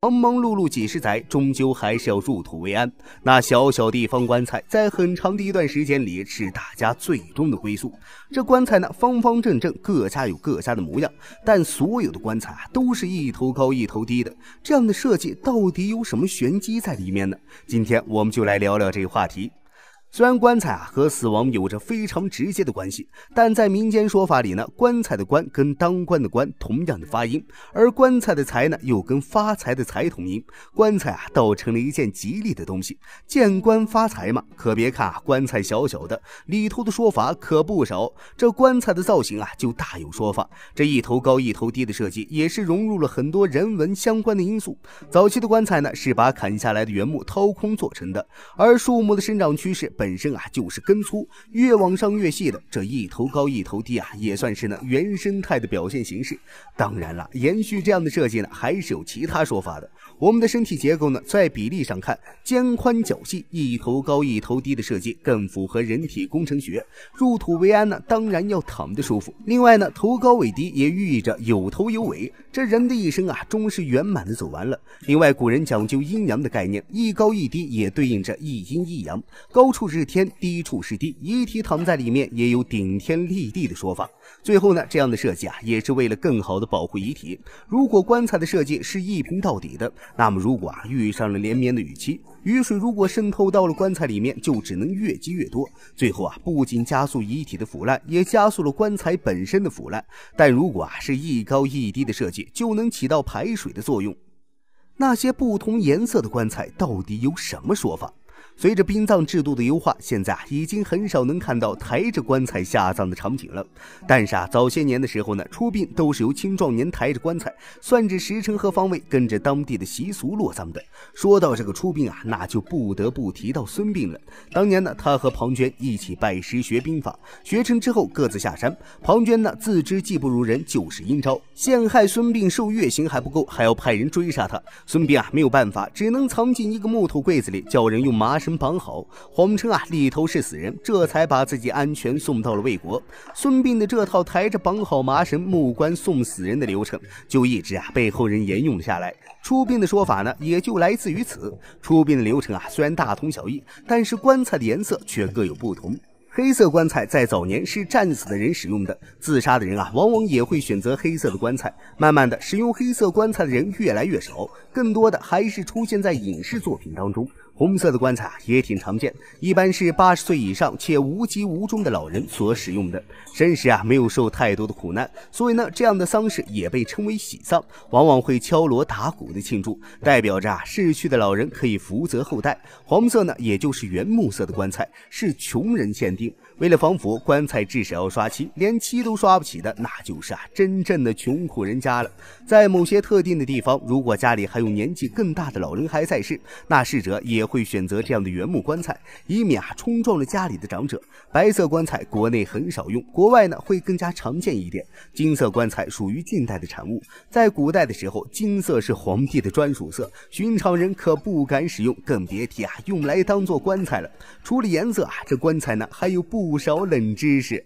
忙忙碌碌几十载，终究还是要入土为安。那小小地方棺材，在很长的一段时间里是大家最终的归宿。这棺材呢，方方正正，各家有各家的模样，但所有的棺材啊，都是一头高一头低的。这样的设计到底有什么玄机在里面呢？今天我们就来聊聊这个话题。虽然棺材啊和死亡有着非常直接的关系，但在民间说法里呢，棺材的棺跟当官的官同样的发音，而棺材的财呢又跟发财的财同音，棺材啊倒成了一件吉利的东西，见棺发财嘛。可别看啊，棺材小小的，里头的说法可不少。这棺材的造型啊，就大有说法。这一头高一头低的设计，也是融入了很多人文相关的因素。早期的棺材呢，是把砍下来的原木掏空做成的，而树木的生长趋势。本身啊就是根粗，越往上越细的，这一头高一头低啊，也算是呢原生态的表现形式。当然了，延续这样的设计呢，还是有其他说法的。我们的身体结构呢，在比例上看，肩宽脚细，一头高一头低的设计更符合人体工程学。入土为安呢，当然要躺得舒服。另外呢，头高尾低也寓意着有头有尾，这人的一生啊，终是圆满的走完了。另外，古人讲究阴阳的概念，一高一低也对应着一阴一阳，高处。是天低处是地，遗体躺在里面也有顶天立地的说法。最后呢，这样的设计啊，也是为了更好的保护遗体。如果棺材的设计是一平到底的，那么如果啊遇上了连绵的雨期，雨水如果渗透到了棺材里面，就只能越积越多，最后啊不仅加速遗体的腐烂，也加速了棺材本身的腐烂。但如果啊是一高一低的设计，就能起到排水的作用。那些不同颜色的棺材到底有什么说法？随着殡葬制度的优化，现在啊已经很少能看到抬着棺材下葬的场景了。但是啊，早些年的时候呢，出殡都是由青壮年抬着棺材，算着时辰和方位，跟着当地的习俗落葬的。说到这个出殡啊，那就不得不提到孙膑了。当年呢，他和庞涓一起拜师学兵法，学成之后各自下山。庞涓呢，自知技不如人，就是阴招陷害孙膑受月刑还不够，还要派人追杀他。孙膑啊，没有办法，只能藏进一个木头柜子里，叫人用麻。麻绳绑好，谎称啊里头是死人，这才把自己安全送到了魏国。孙膑的这套抬着绑好麻绳木棺送死人的流程，就一直啊被后人沿用了下来。出殡的说法呢，也就来自于此。出殡的流程啊，虽然大同小异，但是棺材的颜色却各有不同。黑色棺材在早年是战死的人使用的，自杀的人啊，往往也会选择黑色的棺材。慢慢的，使用黑色棺材的人越来越少，更多的还是出现在影视作品当中。红色的棺材啊，也挺常见，一般是八十岁以上且无疾无终的老人所使用的。身世啊，没有受太多的苦难，所以呢，这样的丧事也被称为喜丧，往往会敲锣打鼓的庆祝，代表着啊，逝去的老人可以福泽后代。黄色呢，也就是原木色的棺材，是穷人限定。为了防腐，棺材至少要刷漆。连漆都刷不起的，那就是啊，真正的穷苦人家了。在某些特定的地方，如果家里还有年纪更大的老人还在世，那逝者也会选择这样的原木棺材，以免啊冲撞了家里的长者。白色棺材国内很少用，国外呢会更加常见一点。金色棺材属于近代的产物，在古代的时候，金色是皇帝的专属色，寻常人可不敢使用，更别提啊用来当做棺材了。除了颜色啊，这棺材呢还有不。不少冷知识，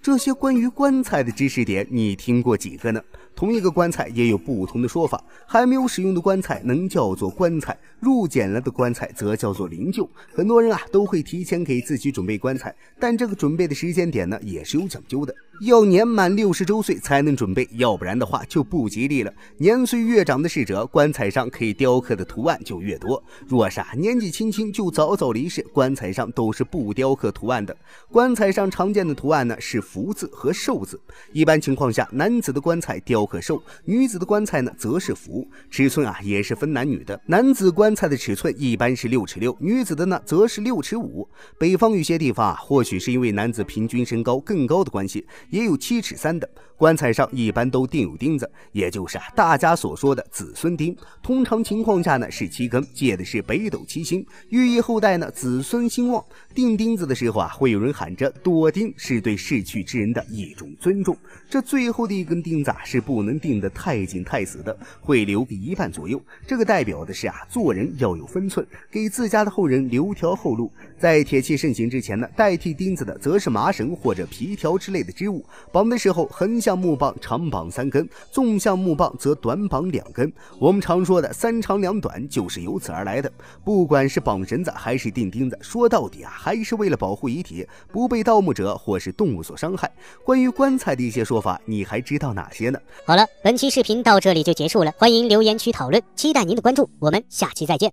这些关于棺材的知识点，你听过几个呢？同一个棺材也有不同的说法，还没有使用的棺材能叫做棺材，入殓了的棺材则叫做灵柩。很多人啊都会提前给自己准备棺材，但这个准备的时间点呢也是有讲究的，要年满六十周岁才能准备，要不然的话就不吉利了。年岁越长的逝者，棺材上可以雕刻的图案就越多；若是啊年纪轻轻就早早离世，棺材上都是不雕刻图案的。棺材上常见的图案呢是福字和寿字。一般情况下，男子的棺材雕。可寿女子的棺材呢，则是福，尺寸啊也是分男女的。男子棺材的尺寸一般是六尺六，女子的呢，则是六尺五。北方有些地方，啊，或许是因为男子平均身高更高的关系，也有七尺三的。棺材上一般都钉有钉子，也就是啊大家所说的子孙钉。通常情况下呢是七根，借的是北斗七星，寓意后代呢子孙兴旺。钉钉子的时候啊，会有人喊着躲钉，是对逝去之人的一种尊重。这最后的一根钉子啊，是不能钉得太紧太死的，会留个一半左右，这个代表的是啊做人要有分寸，给自家的后人留条后路。在铁器盛行之前呢，代替钉子的则是麻绳或者皮条之类的织物，绑的时候横向。木棒长绑三根，纵向木棒则短绑两根。我们常说的“三长两短”就是由此而来的。不管是绑绳子还是钉钉子，说到底啊，还是为了保护遗体不被盗墓者或是动物所伤害。关于棺材的一些说法，你还知道哪些呢？好了，本期视频到这里就结束了，欢迎留言区讨论，期待您的关注，我们下期再见。